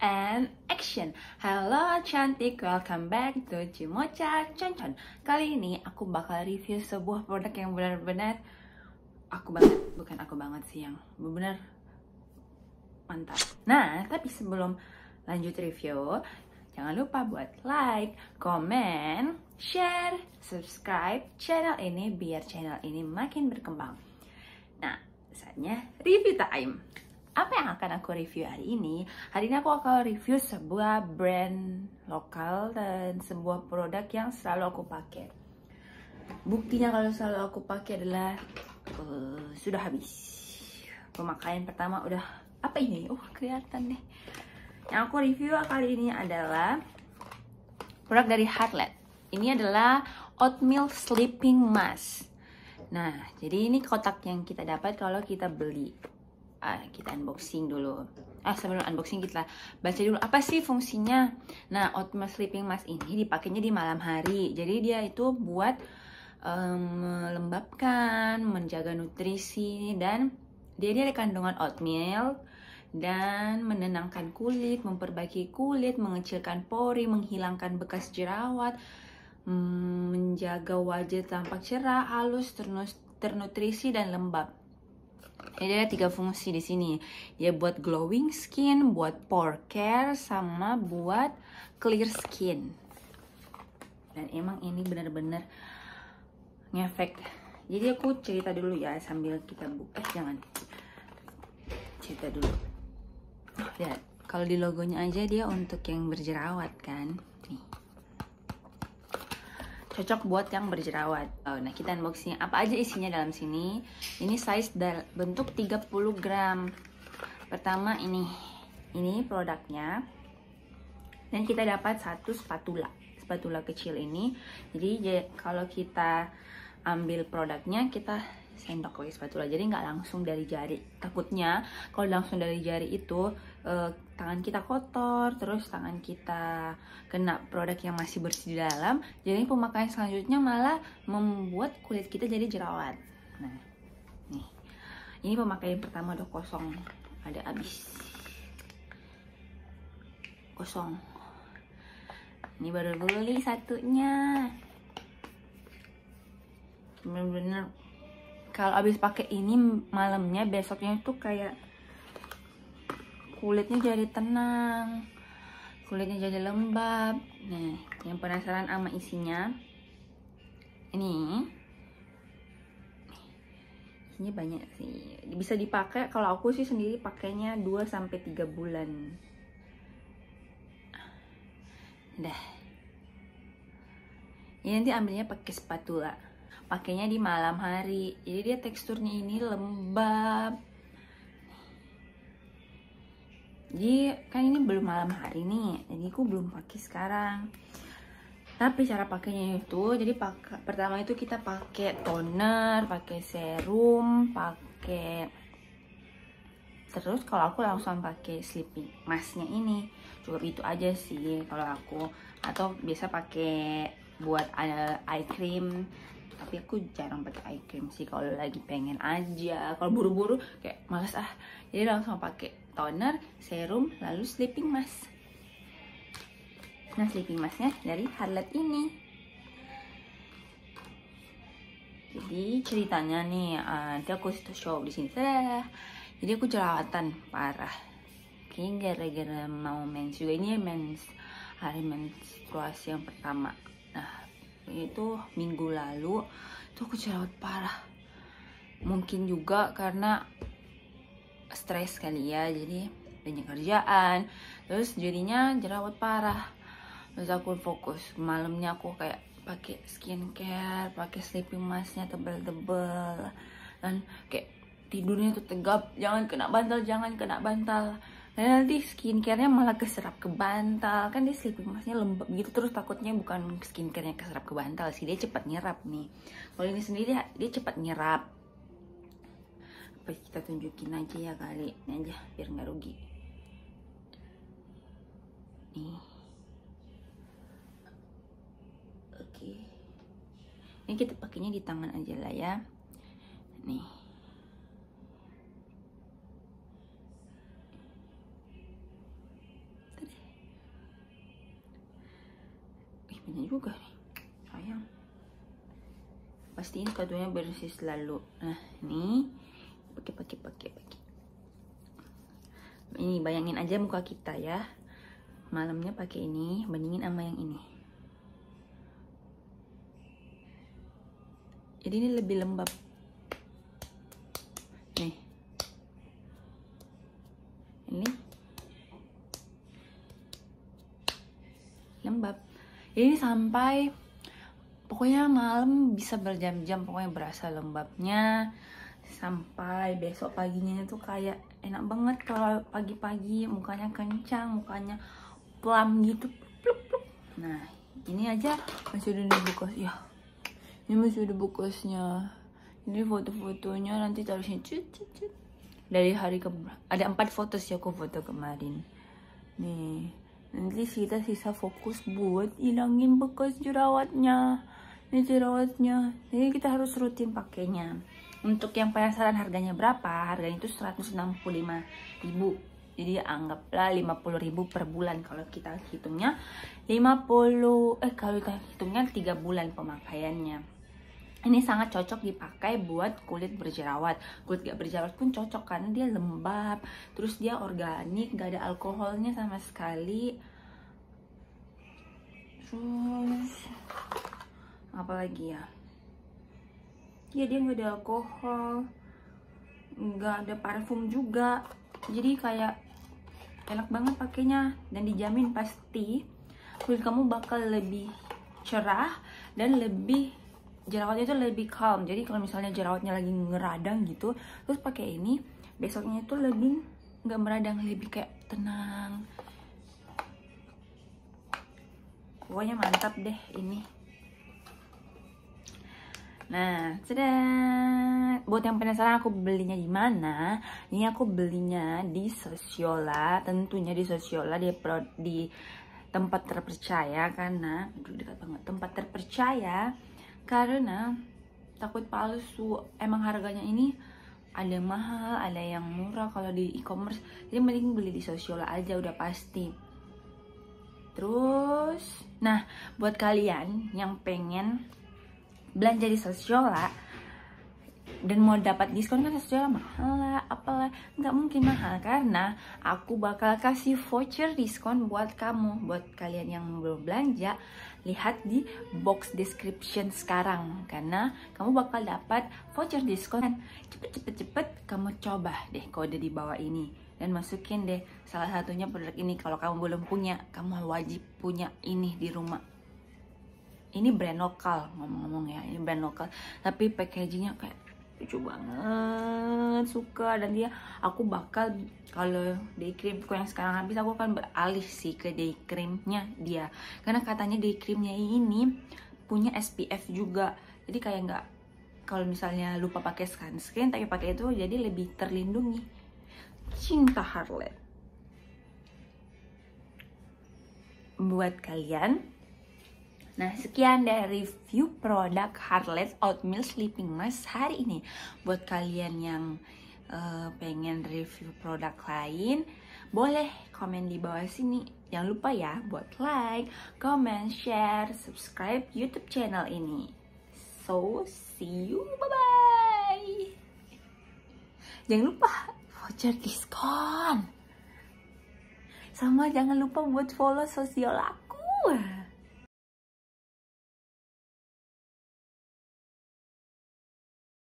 and action Halo cantik, welcome back to Cimocha Concon Kali ini aku bakal review sebuah produk yang benar-benar Aku banget, bukan aku banget sih yang benar mantap Nah, tapi sebelum lanjut review Jangan lupa buat like, komen, share, subscribe channel ini biar channel ini makin berkembang Nah, saatnya review time apa yang akan aku review hari ini? Hari ini aku akan review sebuah brand lokal dan sebuah produk yang selalu aku pakai. Buktinya kalau selalu aku pakai adalah uh, sudah habis. Pemakaian pertama udah apa ini? Oh kelihatan deh. Yang aku review kali ini adalah produk dari Heartlet. Ini adalah oatmeal sleeping mask. Nah, jadi ini kotak yang kita dapat kalau kita beli uh, kita unboxing dulu ah sebelum unboxing kita baca dulu apa sih fungsinya nah Otma sleeping mask ini dipakainya di malam hari jadi dia itu buat um, menjaga nutrisi dan dia ada kandungan oatmeal dan menenangkan kulit, memperbaiki kulit, mengecilkan pori, menghilangkan bekas jerawat, mm, menjaga wajah tampak cerah, halus, ternutrisi dan lembab. Jadi ada tiga fungsi di sini. Ya buat glowing skin, buat pore care, sama buat clear skin. Dan emang ini benar-benar ngefek. Jadi aku cerita dulu ya sambil kita buka. Eh, jangan. Cerita dulu. Lihat, kalau di logonya aja dia untuk yang berjerawat kan cocok buat yang berjerawat. Oh, nah, kita unboxing apa aja isinya dalam sini. Ini size bentuk 30 gram. Pertama ini. Ini produknya. Dan kita dapat satu spatula. Spatula kecil ini. Jadi kalau kita ambil produknya, kita sendok pakai spatula jadi nggak langsung dari jari takutnya kalau langsung dari jari itu eh, tangan kita kotor terus tangan kita kena produk yang masih bersih di dalam jadi pemakaian selanjutnya malah membuat kulit kita jadi jerawat nah nih ini pemakaian pertama udah kosong ada habis kosong ini baru beli satunya bener-bener kalau abis pakai ini malamnya besoknya itu kayak kulitnya jadi tenang kulitnya jadi lembab Nah, yang penasaran sama isinya ini isinya banyak sih bisa dipakai kalau aku sih sendiri pakainya 2 3 bulan dah ini nanti ambilnya pakai spatula pakainya di malam hari jadi dia teksturnya ini lembab jadi kan ini belum malam hari nih jadi aku belum pakai sekarang tapi cara pakainya itu jadi pakai pertama itu kita pakai toner pakai serum pakai terus kalau aku langsung pakai sleeping masknya ini cukup itu aja sih kalau aku atau biasa pakai buat eye cream tapi aku jarang pakai eye cream sih kalau lagi pengen aja kalau buru-buru kayak males ah jadi langsung pakai toner serum lalu sleeping mask nah sleeping masknya dari Harlet ini jadi ceritanya nih uh, nanti aku show di sini Tadah. jadi aku jerawatan parah kayaknya gara-gara mau mens juga ini mens hari menstruasi yang pertama itu minggu lalu itu aku jerawat parah mungkin juga karena stres kali ya jadi banyak kerjaan terus jadinya jerawat parah terus aku fokus malamnya aku kayak pakai skincare pakai sleeping masknya tebel-tebel dan kayak tidurnya tuh tegap jangan kena bantal jangan kena bantal dan nanti skincarenya malah keserap ke bantal kan dia sleeping masknya lembab gitu terus takutnya bukan skincarenya keserap ke bantal sih dia cepat nyerap nih kalau ini sendiri dia, dia cepat nyerap apa kita tunjukin aja ya kali ini aja biar nggak rugi nih oke ini kita pakainya di tangan aja lah ya nih ini juga nih sayang pastiin kadonya bersih selalu nah ini pakai pakai pakai pakai ini bayangin aja muka kita ya malamnya pakai ini bandingin sama yang ini jadi ini lebih lembab nih ini jadi ini sampai pokoknya malam bisa berjam-jam pokoknya berasa lembabnya sampai besok paginya itu kayak enak banget kalau pagi-pagi mukanya kencang mukanya plam gitu pluk, pluk. nah ini aja masih udah dibukus ya ini masih udah bukusnya. ini foto-fotonya nanti taruhnya cut cut cut dari hari ke ada empat foto sih aku foto kemarin nih Nanti kita sisa fokus buat hilangin bekas jerawatnya. Ini jerawatnya. Ini kita harus rutin pakainya. Untuk yang penasaran harganya berapa? Harganya itu 165 ribu, Jadi anggaplah 50 ribu per bulan kalau kita hitungnya 50 eh kalau kita hitungnya 3 bulan pemakaiannya ini sangat cocok dipakai buat kulit berjerawat kulit gak berjerawat pun cocok karena dia lembab terus dia organik gak ada alkoholnya sama sekali terus apa lagi ya ya dia gak ada alkohol nggak ada parfum juga jadi kayak enak banget pakainya dan dijamin pasti kulit kamu bakal lebih cerah dan lebih jerawatnya itu lebih calm jadi kalau misalnya jerawatnya lagi ngeradang gitu terus pakai ini besoknya itu lebih nggak meradang lebih kayak tenang pokoknya mantap deh ini Nah, sedang Buat yang penasaran aku belinya di mana, ini aku belinya di Sosiola, tentunya di Sosiola di di tempat terpercaya karena aduh dekat banget tempat terpercaya karena takut palsu emang harganya ini ada yang mahal ada yang murah kalau di e-commerce jadi mending beli di sosial aja udah pasti terus nah buat kalian yang pengen belanja di Sosiola dan mau dapat diskon kan secara mahal lah apalah nggak mungkin mahal karena aku bakal kasih voucher diskon buat kamu buat kalian yang belum belanja lihat di box description sekarang karena kamu bakal dapat voucher diskon cepet cepet cepet kamu coba deh kode di bawah ini dan masukin deh salah satunya produk ini kalau kamu belum punya kamu wajib punya ini di rumah ini brand lokal ngomong-ngomong ya ini brand lokal tapi packagingnya kayak lucu banget suka dan dia aku bakal kalau day creamku yang sekarang habis aku akan beralih sih ke day creamnya dia karena katanya day creamnya ini punya SPF juga jadi kayak nggak kalau misalnya lupa pakai sunscreen tapi pakai itu jadi lebih terlindungi cinta Harlet buat kalian Nah, sekian dari review produk Heartless Oatmeal Sleeping Mask hari ini. Buat kalian yang uh, pengen review produk lain, boleh komen di bawah sini. Jangan lupa ya buat like, comment, share, subscribe YouTube channel ini. So, see you. Bye-bye. Jangan lupa voucher diskon. Sama jangan lupa buat follow sosial aku.